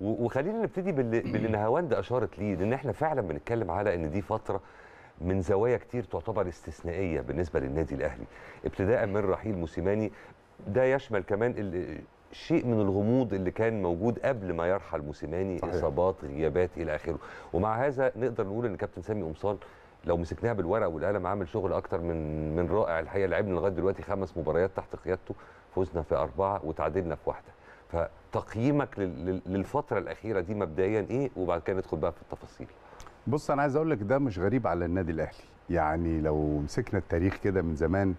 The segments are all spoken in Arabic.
وخلينا نبتدي باللي, باللي نهاوند اشارت ليه لان احنا فعلا بنتكلم على ان دي فتره من زوايا كتير تعتبر استثنائيه بالنسبه للنادي الاهلي ابتداء من رحيل موسيماني ده يشمل كمان شيء من الغموض اللي كان موجود قبل ما يرحل موسيماني اصابات غيابات الى اخره ومع هذا نقدر نقول ان كابتن سامي قمصان لو مسكناها بالورقه والقلم عامل شغل اكتر من من رائع الحقيقه لعبنا لغايه دلوقتي خمس مباريات تحت قيادته فزنا في اربعه وتعادلنا في واحده فتقييمك للفتره الاخيره دي مبدئيا ايه وبعد كده ندخل بقى في التفاصيل بص انا عايز اقول لك ده مش غريب على النادي الاهلي يعني لو مسكنا التاريخ كده من زمان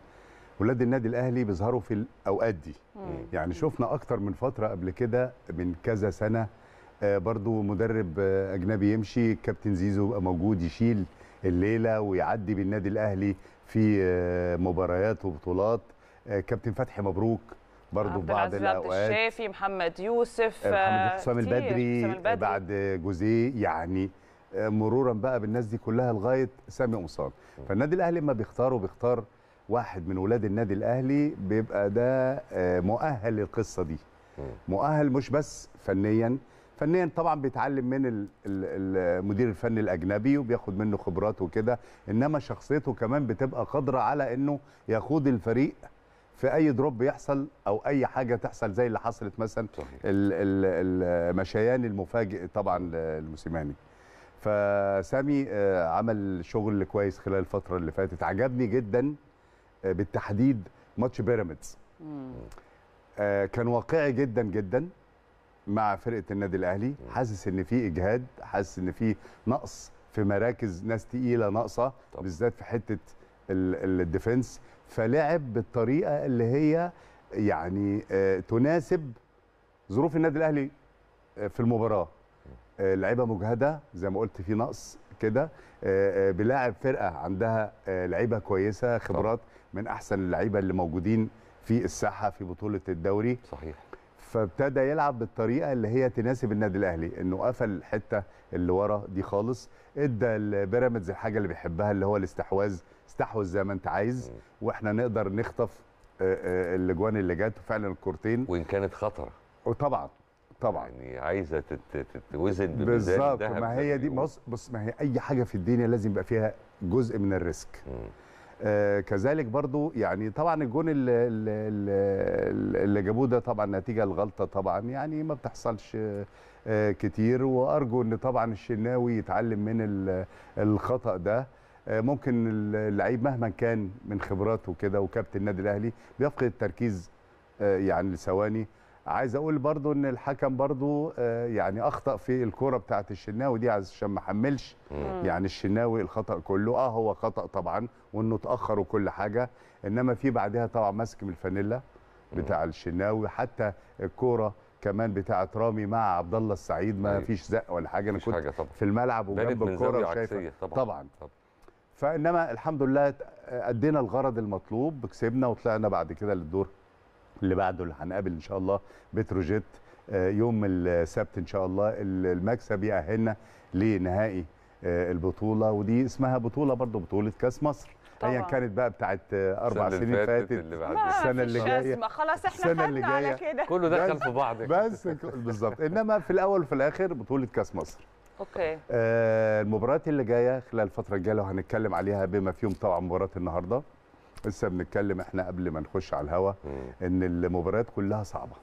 ولاد النادي الاهلي بيظهروا في الاوقات دي مم. يعني شفنا اكتر من فتره قبل كده من كذا سنه آه، برضو مدرب آه، اجنبي يمشي كابتن زيزو يبقى موجود يشيل الليله ويعدي بالنادي الاهلي في آه، مباريات وبطولات كابتن فتحي مبروك برضه عبد بعض الاوقات الشافي محمد يوسف آه، محمد حسام البدري, آه، البدري بعد جوزيه يعني آه، مرورا بقى بالناس دي كلها لغايه سامي قمصان فالنادي الاهلي لما بيختاره بيختار واحد من ولاد النادي الاهلي بيبقى ده مؤهل للقصه دي مؤهل مش بس فنيا فنيا طبعا بيتعلم من المدير الفني الاجنبي وبياخد منه خبرات وكده انما شخصيته كمان بتبقى قادره على انه يخوض الفريق في اي دروب يحصل او اي حاجه تحصل زي اللي حصلت مثلا المشيان المفاجئ طبعا للموسيماني فسامي آه، عمل شغل كويس خلال الفتره اللي فاتت عجبني جدا آه، بالتحديد ماتش بيراميدز آه، كان واقعي جدا جدا مع فرقه النادي الاهلي حاسس ان في اجهاد حاسس ان في نقص في مراكز ناس تقيله ناقصه بالذات في حته الديفنس فلعب بالطريقه اللي هي يعني آه، تناسب ظروف النادي الاهلي آه، في المباراه آه، لعيبه مجهده زي ما قلت في نقص كده بلاعب فرقه عندها لعيبه كويسه خبرات من احسن اللعيبه اللي موجودين في الساحه في بطوله الدوري صحيح فابتدى يلعب بالطريقه اللي هي تناسب النادي الاهلي انه قفل الحته اللي ورا دي خالص ادى لبيراميدز الحاجه اللي بيحبها اللي هو الاستحواذ استحوذ زي ما انت عايز واحنا نقدر نخطف آه، آه، الاجوان اللي جت فعلا الكورتين وان كانت خطره وطبعا طبعا يعني عايزه تتوزن بالظبط ما هي دي بص بص ما هي اي حاجه في الدنيا لازم يبقى فيها جزء من الريسك آه، كذلك برضو يعني طبعا الجون اللي, اللي جابوه ده طبعا نتيجه لغلطه طبعا يعني ما بتحصلش آه، كتير وارجو ان طبعا الشناوي يتعلم من الخطا ده آه، ممكن اللعيب مهما كان من خبراته كده وكابتن النادي الاهلي بيفقد التركيز يعني لثواني عايز اقول برضو ان الحكم برضو آه، يعني اخطا في الكوره بتاعه الشناوي دي عشان ما حملش يعني الشناوي الخطا كله اه هو خطا طبعا وانه اتاخر وكل حاجه انما في بعدها طبعا ماسك من الفانيلا بتاع الشناوي حتى الكوره كمان بتاعه رامي مع عبد الله السعيد ما أيوة. فيش زق ولا حاجه انا كنت حاجة طبعًا. في الملعب وجنب الكوره شايفه طبعا, طبعا. طبعا. فانما الحمد لله آه، ادينا الغرض المطلوب كسبنا وطلعنا بعد كده للدور اللي بعده اللي هنقابل ان شاء الله بتروجيت آه، يوم السبت ان شاء الله المكسب يأهلنا لنهائي آه، البطوله ودي اسمها بطوله برضو بطوله كاس مصر ايا كانت بقى بتاعت اربع سنين فاتت اللي بعد السنه اللي جايه خلاص احنا السنه اللي جايه كله دخل في بعض بس بالظبط انما في الاول وفي الاخر بطوله كاس مصر اوكي آه المباريات اللي جايه خلال الفتره الجايه لو هنتكلم عليها بما فيهم طبعا مباراه النهارده لسه بنتكلم احنا قبل ما نخش على الهوا ان المباريات كلها صعبه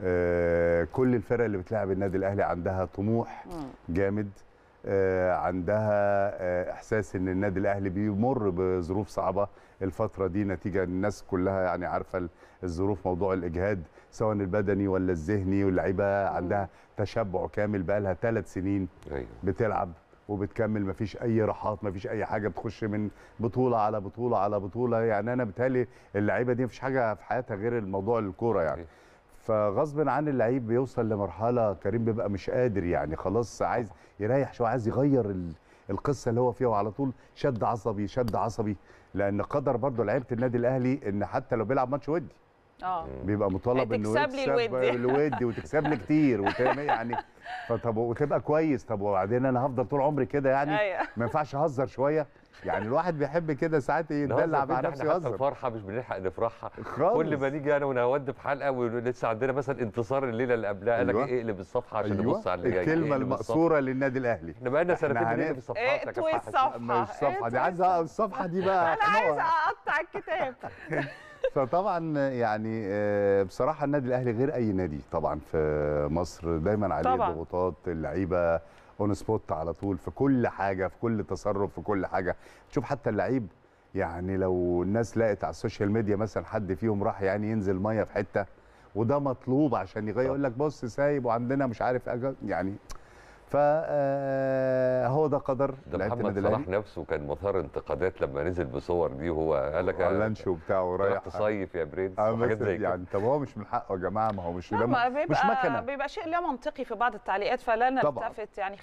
آه، كل الفرق اللي بتلعب النادي الاهلي عندها طموح جامد آه، عندها آه، احساس ان النادي الاهلي بيمر بظروف صعبه الفتره دي نتيجه الناس كلها يعني عارفه الظروف موضوع الاجهاد سواء البدني ولا الذهني واللعيبه عندها تشبع كامل بقى لها ثلاث سنين أيوة. بتلعب وبتكمل مفيش اي راحات مفيش اي حاجه بتخش من بطوله على بطوله على بطوله يعني انا بتهيألي اللعيبه دي مفيش حاجه في حياتها غير الموضوع الكوره يعني فغصب عن اللعيب بيوصل لمرحله كريم بيبقى مش قادر يعني خلاص عايز يريح شويه عايز يغير القصه اللي هو فيها وعلى طول شد عصبي شد عصبي لان قدر برضو لعيبه النادي الاهلي ان حتى لو بيلعب ماتش ودي اه بيبقى مطالب انه تكسب لي الود الود وتكسب لي كتير وتعمل إيه يعني فطب وتبقى كويس طب وبعدين انا هفضل طول عمري كده يعني أيوة. ما ينفعش اهزر شويه يعني الواحد بيحب كده ساعات يدلع مع نفسه يهزر احنا الفرحه مش بنلحق نفرحها خالص كل ما نيجي انا ونود في حلقه ولسه عندنا مثلا انتصار الليله اللي قبلها قال أيوة. لك اقلب الصفحه عشان أيوة. نبص على اللي جاي الكلمه المقصوره للنادي الاهلي احنا بقالنا سنتين بنقلب الصفحات اقطوي الصفحه إيه، مش الصفحه دي عايزه الصفحه دي بقى انا عايز اقطع الكتاب فطبعا يعني آه، بصراحه النادي الاهلي غير اي نادي طبعا في مصر دايما عليه ضغوطات اللعيبه اون سبوت على طول في كل حاجه في كل تصرف في كل حاجه تشوف حتى اللعيب يعني لو الناس لقت على السوشيال ميديا مثلا حد فيهم راح يعني ينزل ميه في حته وده مطلوب عشان يغير يقول لك بص سايب وعندنا مش عارف يعني فهو آه، ده قدر ده محمد صلاح نفسه كان مثار انتقادات لما نزل بصور دي وهو قال لك اللانشو بتاعه رايح تصيف يا برنس آه، يعني طب هو مش من حقه يا جماعه ما هو مش مش مكنه بيبقى شيء لا منطقي في بعض التعليقات فلا نلتفت يعني